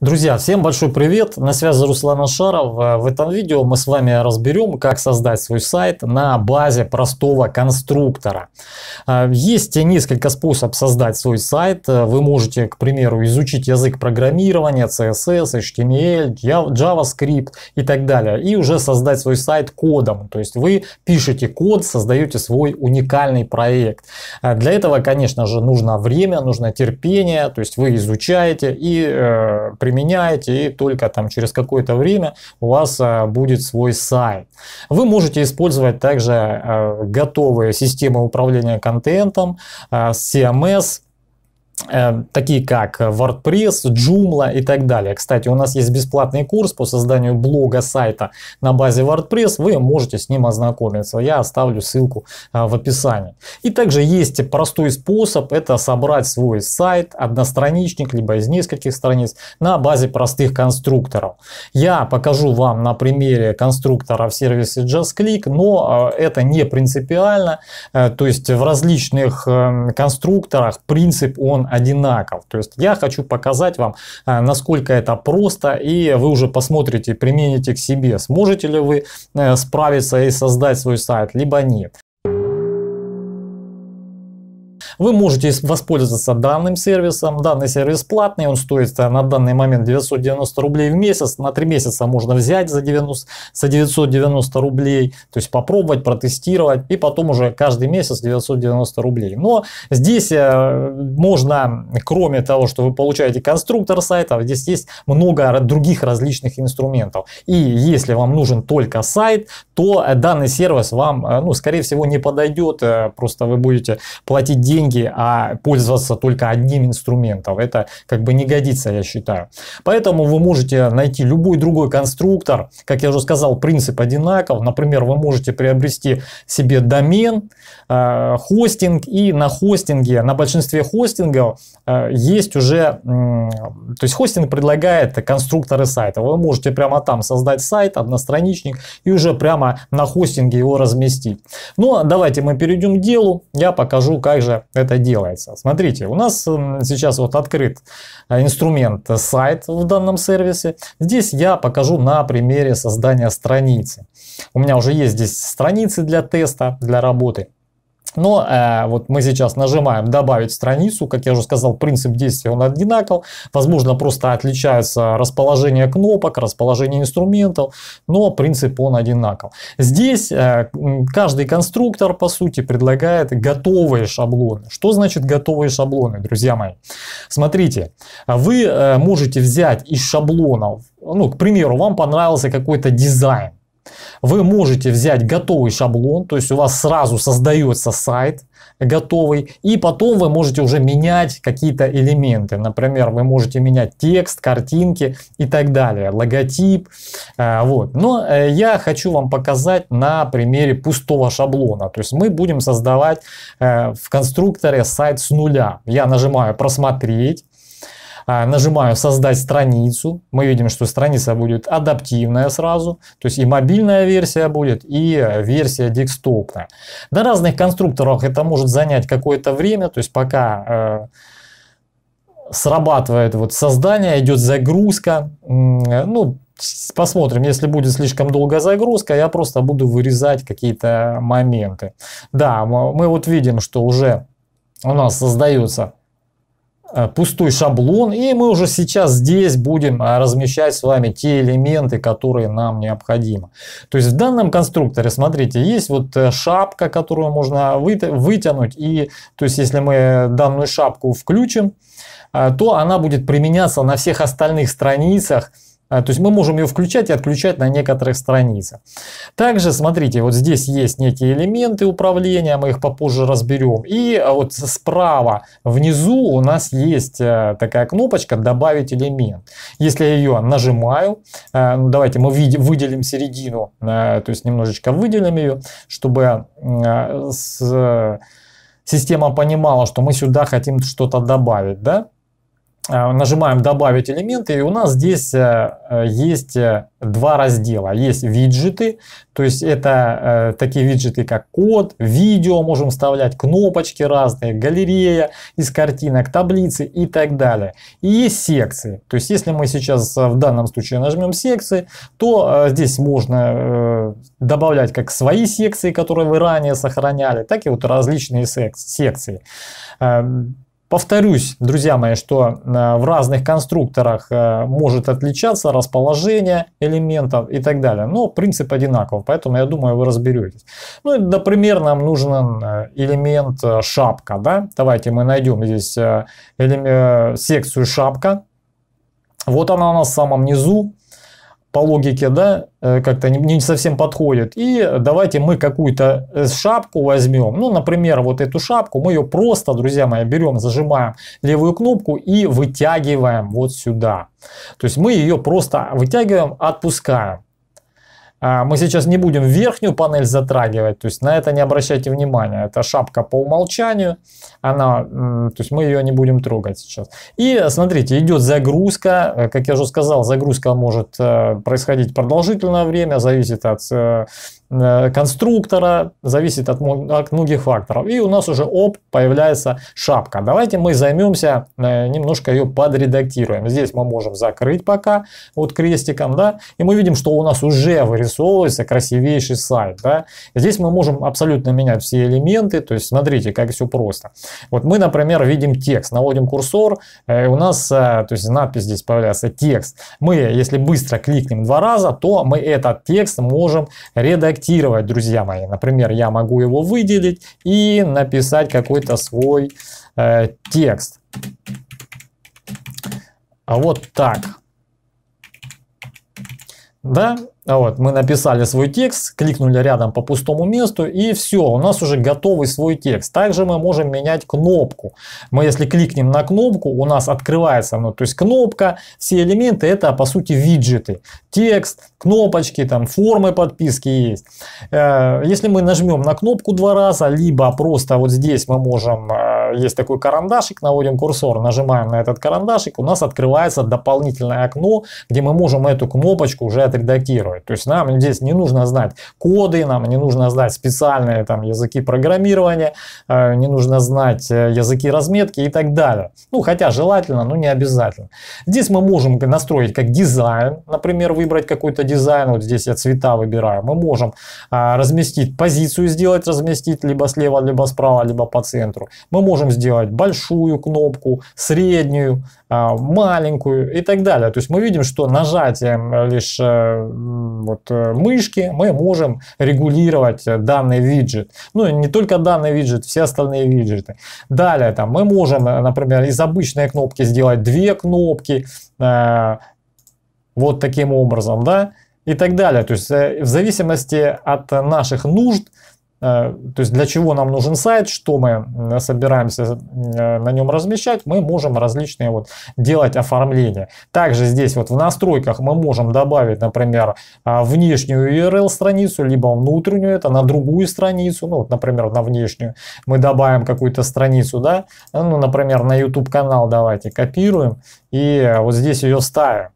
Друзья, всем большой привет! На связи Руслан Ашаров. Э, в этом видео мы с вами разберем, как создать свой сайт на базе простого конструктора. Э, есть несколько способов создать свой сайт. Э, вы можете, к примеру, изучить язык программирования, CSS, HTML, JavaScript и так далее. И уже создать свой сайт кодом. То есть вы пишете код, создаете свой уникальный проект. Для этого, конечно же, нужно время, нужно терпение. То есть вы изучаете и э, применяете, и только там через какое-то время у вас а, будет свой сайт. Вы можете использовать также а, готовые системы управления контентом, а, CMS, Э, такие как WordPress, Joomla и так далее. Кстати, у нас есть бесплатный курс по созданию блога сайта на базе WordPress, вы можете с ним ознакомиться, я оставлю ссылку э, в описании. И также есть простой способ, это собрать свой сайт, одностраничник, либо из нескольких страниц, на базе простых конструкторов. Я покажу вам на примере конструктора в сервисе JustClick, но э, это не принципиально, то есть в различных эм, конструкторах принцип он одинаков. То есть я хочу показать вам, э, насколько это просто, и вы уже посмотрите, примените к себе, сможете ли вы э, справиться и создать свой сайт, либо нет. Вы можете воспользоваться данным сервисом. Данный сервис платный, он стоит э, на данный момент 990 рублей в месяц. На 3 месяца можно взять за, 90, за 990 рублей, то есть попробовать, протестировать и потом уже каждый месяц 990 рублей. Но здесь э, можно, кроме того, что вы получаете конструктор сайтов, здесь есть много других различных инструментов. И если вам нужен только сайт, то э, данный сервис вам, ну, скорее всего, не подойдет. Просто вы будете платить деньги деньги, а пользоваться только одним инструментом. Это как бы не годится, я считаю. Поэтому вы можете найти любой другой конструктор. Как я уже сказал, принцип одинаков. Например, вы можете приобрести себе домен, э, хостинг, и на хостинге, на большинстве хостингов э, есть уже, то есть хостинг предлагает конструкторы сайта. Вы можете прямо там создать сайт, одностраничник, и уже прямо на хостинге его разместить. Но ну, а давайте мы перейдем к делу. Я покажу, как же это делается. Смотрите, у нас эм, сейчас вот открыт э, инструмент э, сайт в данном сервисе. Здесь я покажу на примере создания страницы. У меня уже есть здесь страницы для теста, для работы. Но э, вот мы сейчас нажимаем «Добавить страницу». Как я уже сказал, принцип действия он одинаков. Возможно, просто отличается расположение кнопок, расположение инструментов, но принцип он одинаков. Здесь э, каждый конструктор, по сути, предлагает готовые шаблоны. Что значит готовые шаблоны, друзья мои? Смотрите, вы э, можете взять из шаблонов, ну, к примеру, вам понравился какой-то дизайн, вы можете взять готовый шаблон, то есть у вас сразу создается сайт готовый, и потом вы можете уже менять какие-то элементы. Например, вы можете менять текст, картинки и так далее, логотип. Э, вот. Но э, я хочу вам показать на примере пустого шаблона. То есть мы будем создавать э, в конструкторе сайт с нуля. Я нажимаю «Просмотреть». А, нажимаю «Создать страницу». Мы видим, что страница будет адаптивная сразу, то есть и мобильная версия будет, и э, версия декстопная. На разных конструкторах это может занять какое-то время, то есть пока э, срабатывает вот создание, идет загрузка. Ну, посмотрим, если будет слишком долгая загрузка, я просто буду вырезать какие-то моменты. Да, мы вот видим, что уже у нас создается Э, пустой шаблон, и мы уже сейчас здесь будем э, размещать с вами те элементы, которые нам необходимы. То есть в данном конструкторе, смотрите, есть вот э, шапка, которую можно вытянуть, и то есть если мы данную шапку включим, то она будет применяться на всех остальных страницах, а, то есть мы можем ее включать и отключать на некоторых страницах. Также, смотрите, вот здесь есть некие элементы управления, мы их попозже разберем. И а, вот справа внизу у нас есть э, такая кнопочка «Добавить элемент». Если я ее нажимаю, э, ну, давайте мы выделим середину, э, то есть немножечко выделим ее, чтобы система понимала, что мы сюда хотим что-то добавить, да? Э, нажимаем «Добавить элементы», и у нас здесь э, э, есть два раздела. Есть виджеты, то есть это такие виджеты, как код, видео можем вставлять, кнопочки разные, галерея из картинок, таблицы и так далее. И есть секции, то есть если мы сейчас в данном случае нажмем секции, то здесь можно добавлять как свои секции, которые вы ранее сохраняли, так и вот различные секции. Эм, Повторюсь, друзья мои, что э, в разных конструкторах э, может отличаться расположение элементов и так далее. Но принцип одинаков, поэтому я думаю, вы разберетесь. Ну, например, нам нужен э, элемент шапка. Да? Давайте мы найдем здесь секцию шапка. Вот она у нас в самом низу, по логике, да, э, как-то не совсем подходит. И давайте мы какую-то э, шапку возьмем. Ну, например, вот эту шапку, мы ее просто, друзья мои, берем, зажимаем левую кнопку и вытягиваем вот сюда. То есть мы ее просто вытягиваем, отпускаем. А, мы сейчас не будем верхнюю панель затрагивать, то есть на это не обращайте внимания. Это шапка по умолчанию, она, то есть мы ее не будем трогать сейчас. И смотрите, идет загрузка, э, как я уже сказал, загрузка может э, происходить продолжительное время, зависит от э, Э, конструктора, зависит от, многих факторов. И у нас уже оп, появляется шапка. Давайте мы займемся, э, немножко ее подредактируем. Здесь мы можем закрыть пока вот крестиком, да, и мы видим, что у нас уже вырисовывается красивейший сайт, да. Здесь мы можем абсолютно менять все элементы, то есть смотрите, как все просто. Вот мы, например, видим текст, наводим курсор, э, и у нас, то есть надпись здесь появляется, текст. Мы, если быстро кликнем два раза, то мы этот текст можем редактировать редактировать, друзья мои. Например, я могу его выделить и написать какой-то свой э, текст. А вот так. Да, а вот, мы написали свой текст, кликнули рядом по пустому месту и все, у нас уже готовый свой текст. Также мы можем менять кнопку. Мы если кликнем на кнопку, у нас открывается, ну, то есть кнопка, все элементы это по сути виджеты. Текст, кнопочки, там формы подписки есть. Э, если мы нажмем на кнопку два раза, либо просто вот здесь мы можем, э, есть такой карандашик, наводим курсор, нажимаем на этот карандашик, у нас открывается дополнительное окно, где мы можем эту кнопочку уже отредактировать делать. То есть нам здесь не нужно знать коды, нам не нужно знать специальные там, языки программирования, э, не нужно знать э, языки разметки и так далее. Ну, хотя желательно, но не обязательно. Здесь мы можем настроить как дизайн, например, выбрать какой-то дизайн, вот здесь я цвета выбираю. Мы можем а, разместить позицию, сделать, разместить либо слева, либо справа, либо по центру. Мы можем сделать большую кнопку, среднюю, а, маленькую и так далее. То есть мы видим, что нажатием лишь э, вот, э, мышки мы можем регулировать э, данный виджет. Ну и не только данный виджет, все остальные виджеты. Далее там, мы можем, например, из обычной кнопки сделать две кнопки вот таким образом, да, и так далее. То есть в зависимости от наших нужд Э, то есть для чего нам нужен сайт, что мы э, собираемся э, на нем размещать, мы можем различные вот делать оформления. Также здесь вот в настройках мы можем добавить, например, внешнюю URL страницу, либо внутреннюю, это на другую страницу, ну вот, например, на внешнюю мы добавим какую-то страницу, да, ну, например, на YouTube канал давайте копируем и э, вот здесь ее стая.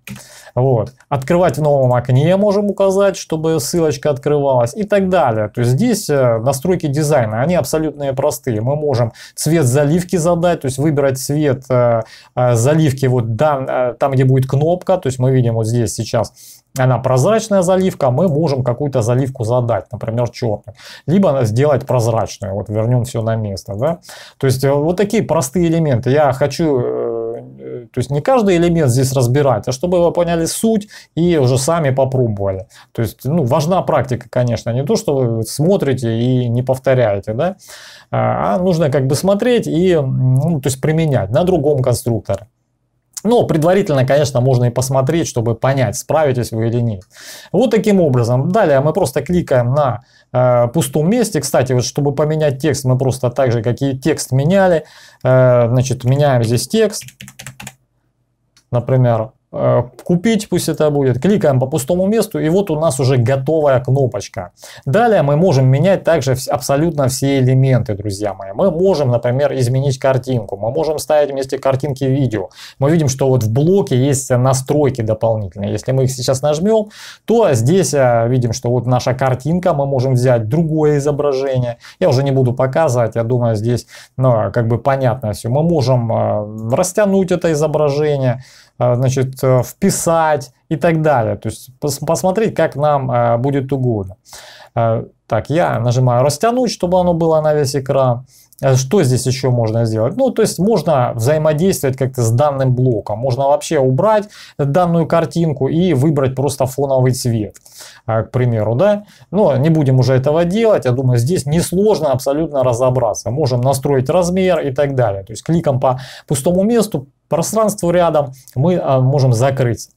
Вот. Открывать в новом окне можем указать, чтобы ссылочка открывалась и так далее. То есть здесь э, настройки дизайна, они абсолютно простые. Мы можем цвет заливки задать, то есть выбирать цвет э, заливки вот там, где будет кнопка. То есть мы видим вот здесь сейчас она прозрачная заливка, мы можем какую-то заливку задать, например, черную. Либо сделать прозрачную, вот вернем все на место. Да? То есть вот такие простые элементы. Я хочу то есть не каждый элемент здесь разбирать, а чтобы вы поняли суть и уже сами попробовали. То есть, ну, важна практика, конечно, не то, что вы смотрите и не повторяете, да, а, а нужно как бы смотреть и, ну, то есть применять на другом конструкторе. Но предварительно, конечно, можно и посмотреть, чтобы понять, справитесь вы или нет. Вот таким образом. Далее мы просто кликаем на э, пустом месте. Кстати, вот чтобы поменять текст, мы просто так же, как и текст меняли, э, значит, меняем здесь текст например, э, купить, пусть это будет, кликаем по пустому месту, и вот у нас уже готовая кнопочка. Далее мы можем менять также абсолютно все элементы, друзья мои. Мы можем, например, изменить картинку, мы можем ставить вместе картинки видео. Мы видим, что вот в блоке есть настройки дополнительные. Если мы их сейчас нажмем, то здесь э, видим, что вот наша картинка, мы можем взять другое изображение. Я уже не буду показывать, я думаю, здесь ну, как бы понятно все. Мы можем э, растянуть это изображение, Э, значит, э, вписать и так далее. То есть пос посмотреть, как нам э, будет угодно. Так, я нажимаю растянуть, чтобы оно было на весь экран. А что здесь еще можно сделать? Ну, то есть можно взаимодействовать как-то с данным блоком. Можно вообще убрать данную картинку и выбрать просто фоновый цвет, а, к примеру, да. Но не будем уже этого делать. Я думаю, здесь несложно абсолютно разобраться. Можем настроить размер и так далее. То есть кликом по пустому месту, пространству рядом мы а, можем закрыть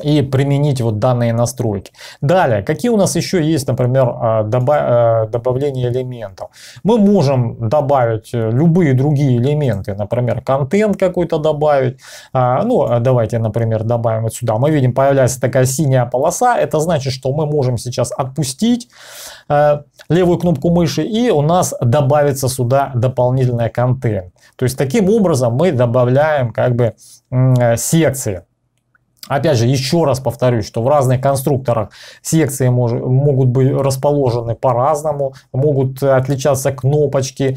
и применить вот данные настройки. Далее, какие у нас еще есть, например, а, а, добавление элементов? Мы можем добавить э, любые другие элементы, например, контент какой-то добавить. А, ну, давайте, например, добавим вот сюда. Мы видим, появляется такая синяя полоса. Это значит, что мы можем сейчас отпустить э, левую кнопку мыши, и у нас добавится сюда дополнительный контент. То есть, таким образом мы добавляем как бы э, секции. Опять же, еще раз повторюсь, что в разных конструкторах секции мож, могут быть расположены по-разному, могут отличаться кнопочки, э,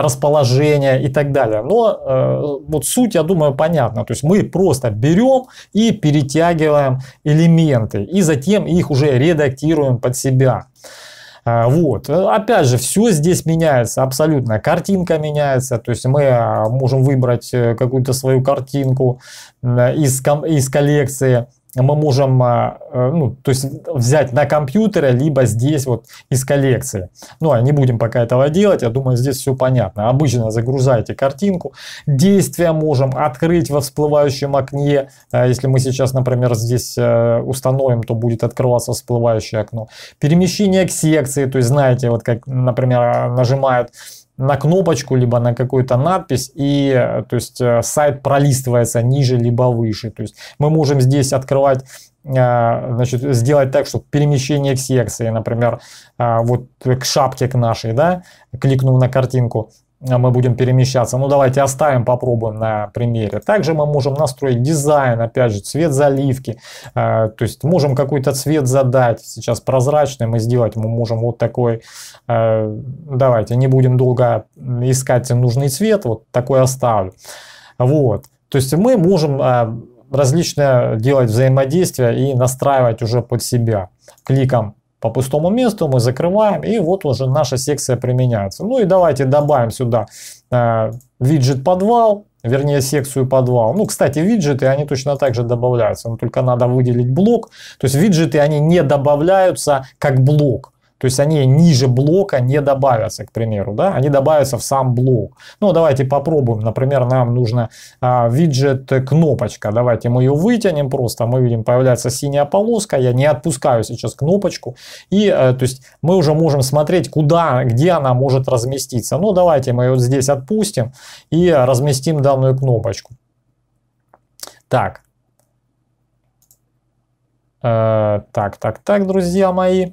расположение и так далее. Но э, вот суть, я думаю, понятна. То есть мы просто берем и перетягиваем элементы, и затем их уже редактируем под себя. А, вот. Э, опять же, все здесь меняется абсолютно. Картинка меняется. То есть мы а, можем выбрать э, какую-то свою картинку из, из коллекции мы можем а, э, ну, то есть взять на компьютере, либо здесь вот из коллекции. Ну, а не будем пока этого делать, я думаю, здесь все понятно. Обычно загружаете картинку, действия можем открыть во всплывающем окне. А если мы сейчас, например, здесь э, установим, то будет открываться всплывающее окно. Перемещение к секции, то есть знаете, вот как, например, нажимают на кнопочку, либо на какую-то надпись, и э, то есть, э, сайт пролистывается ниже, либо выше. То есть мы можем здесь открывать э, значит, сделать так, что перемещение к секции, например, вот к шапке к нашей, да, кликнув на картинку, а мы будем перемещаться. Ну, давайте оставим, попробуем на примере. Также мы можем настроить дизайн, опять же, цвет заливки. А, то есть можем какой-то цвет задать. Сейчас прозрачный мы сделать, мы можем вот такой. А, давайте, не будем долго искать нужный цвет. Вот такой оставлю. Вот. То есть мы можем различные делать взаимодействия и настраивать уже под себя. Кликом по пустому месту, мы закрываем, и вот уже наша секция применяется. Ну и давайте добавим сюда э, виджет подвал, вернее секцию подвал. Ну, кстати, виджеты, они точно так же добавляются, но только надо выделить блок. То есть виджеты, они не добавляются как блок. То есть они ниже блока не добавятся, к примеру, да, они добавятся в сам блок. Ну, давайте попробуем, например, нам нужно а, виджет кнопочка, давайте мы ее вытянем просто, мы видим, появляется синяя полоска, я не отпускаю сейчас кнопочку, и, а, то есть, мы уже можем смотреть, куда, где она может разместиться. Ну, давайте мы ее вот здесь отпустим и разместим данную кнопочку. Так, э, так, так, так, друзья мои.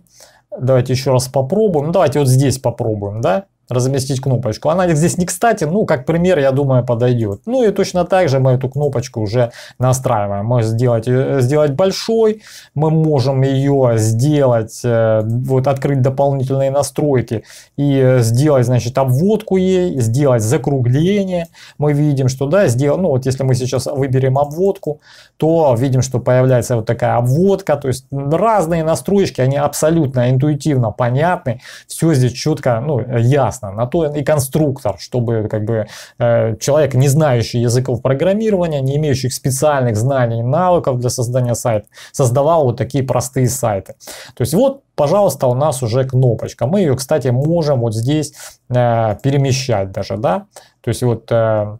Давайте еще раз попробуем. Ну, давайте вот здесь попробуем, да? разместить кнопочку. Она здесь не кстати, ну, как пример, я думаю, подойдет. Ну и точно так же мы эту кнопочку уже настраиваем. Мы сделать, э, сделать большой, мы можем ее сделать, э, вот открыть дополнительные настройки и э, сделать, значит, обводку ей, сделать закругление. Мы видим, что, да, сделал, ну, вот если мы сейчас выберем обводку, то видим, что появляется вот такая обводка, то есть разные настройки, они абсолютно интуитивно понятны, все здесь четко, ну, ясно ясно, на то и конструктор, чтобы как бы э, человек, не знающий языков программирования, не имеющих специальных знаний и навыков для создания сайта, создавал вот такие простые сайты. То есть вот пожалуйста, у нас уже кнопочка. Мы ее, кстати, можем вот здесь э, перемещать даже, да. То есть вот э,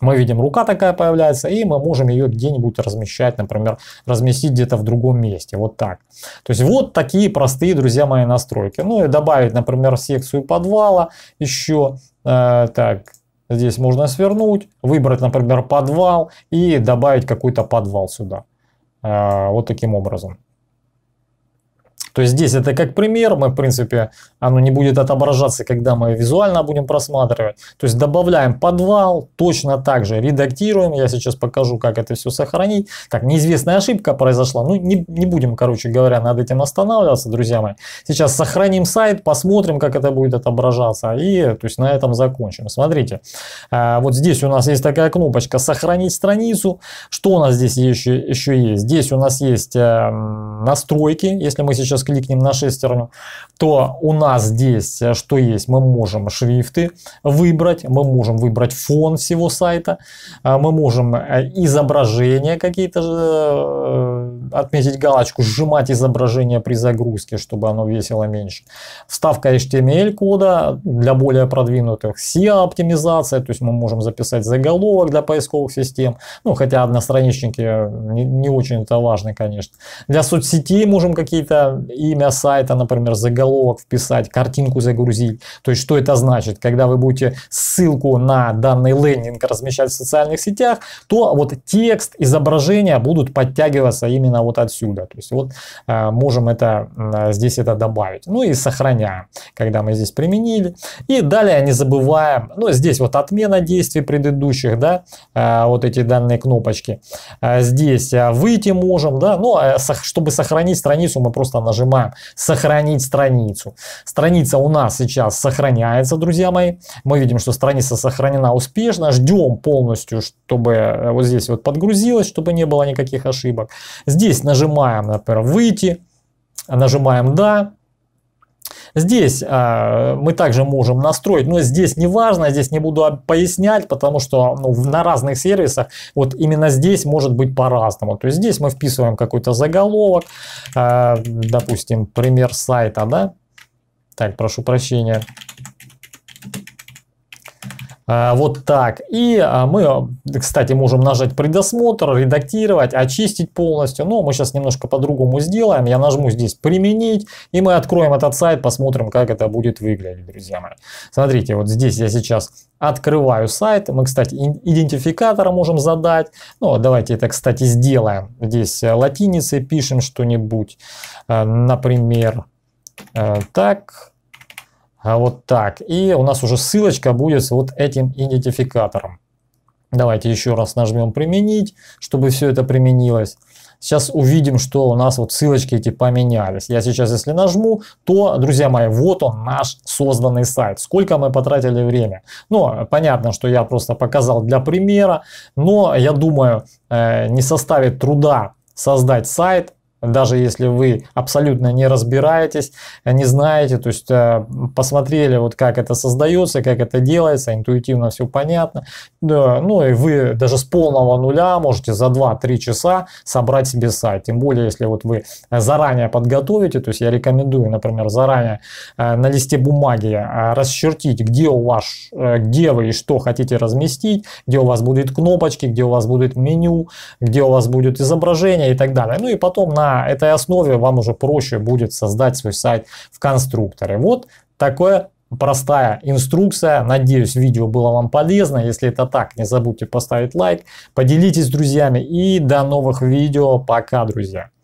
мы видим, рука такая появляется, и мы можем ее где-нибудь размещать, например, разместить где-то в другом месте, вот так. То есть вот такие простые, друзья мои, настройки. Ну и добавить, например, секцию подвала еще, э, так, здесь можно свернуть, выбрать, например, подвал и добавить какой-то подвал сюда. Э, вот таким образом. То есть здесь это как пример, мы, в принципе, оно не будет отображаться, когда мы визуально будем просматривать. То есть добавляем подвал, точно так же редактируем. Я сейчас покажу, как это все сохранить. Так, неизвестная ошибка произошла. Ну, не, не будем, короче говоря, над этим останавливаться, друзья мои. Сейчас сохраним сайт, посмотрим, как это будет отображаться. И, то есть, на этом закончим. Смотрите, э, вот здесь у нас есть такая кнопочка «Сохранить страницу». Что у нас здесь еще, еще есть? Здесь у нас есть эм, настройки. Если мы сейчас кликнем на шестерню, то у нас здесь э, что есть? Мы можем шрифты выбрать, мы можем выбрать фон всего сайта, э, мы можем э, изображения какие-то отметить галочку, сжимать изображение при загрузке, чтобы оно весило меньше. Вставка HTML кода для более продвинутых, SEO оптимизация то есть мы можем записать заголовок для поисковых систем, ну хотя одностраничники не, не очень это важно, конечно. Для соцсетей можем какие-то имя сайта, например, заголовок вписать, картинку загрузить. То есть, что это значит? Когда вы будете ссылку на данный лендинг размещать в социальных сетях, то вот текст, изображения будут подтягиваться именно вот отсюда. То есть, вот э, можем это э, здесь это добавить. Ну и сохраняем, когда мы здесь применили. И далее не забываем, ну, здесь вот отмена действий предыдущих, да, э, вот эти данные кнопочки. здесь выйти можем, да, но ну, а чтобы сохранить страницу, мы просто нажимаем нажимаем «Сохранить страницу». Страница у нас сейчас сохраняется, друзья мои. Мы видим, что страница сохранена успешно. Ждем полностью, чтобы э, вот здесь вот подгрузилась чтобы не было никаких ошибок. Здесь нажимаем, например, «Выйти», нажимаем «Да». Здесь а, мы также можем настроить, но здесь не важно, здесь не буду пояснять, потому что ну, на разных сервисах вот именно здесь может быть по-разному. То есть здесь мы вписываем какой-то заголовок, а, допустим, пример сайта, да? Так, прошу прощения. А, вот так. И а, мы, кстати, можем нажать предосмотр, редактировать, очистить полностью. Но мы сейчас немножко по-другому сделаем. Я нажму здесь применить, и мы откроем этот сайт, посмотрим, как это будет выглядеть, друзья мои. Смотрите, вот здесь я сейчас открываю сайт. Мы, кстати, идентификатора можем задать. Ну, давайте это, кстати, сделаем. Здесь э, латиницей пишем что-нибудь, э, например, э, так, а вот так. И у нас уже ссылочка будет с вот этим идентификатором. Давайте еще раз нажмем «Применить», чтобы все это применилось. Сейчас увидим, что у нас вот ссылочки эти поменялись. Я сейчас, если нажму, то, друзья мои, вот он наш созданный сайт. Сколько мы потратили время. Ну, понятно, что я просто показал для примера, но я думаю, э, не составит труда создать сайт, даже если вы абсолютно не разбираетесь, не знаете, то есть э, посмотрели, вот как это создается, как это делается, интуитивно все понятно. Да, ну и вы даже с полного нуля можете за 2-3 часа собрать себе сайт. Тем более, если вот вы заранее подготовите, то есть я рекомендую, например, заранее э, на листе бумаги э, расчертить, где у вас, где вы и что хотите разместить, где у вас будут кнопочки, где у вас будет меню, где у вас будет изображение и так далее. Ну и потом на на этой основе вам уже проще будет создать свой сайт в конструкторе. Вот такое простая инструкция. Надеюсь, видео было вам полезно. Если это так, не забудьте поставить лайк, поделитесь с друзьями и до новых видео. Пока, друзья!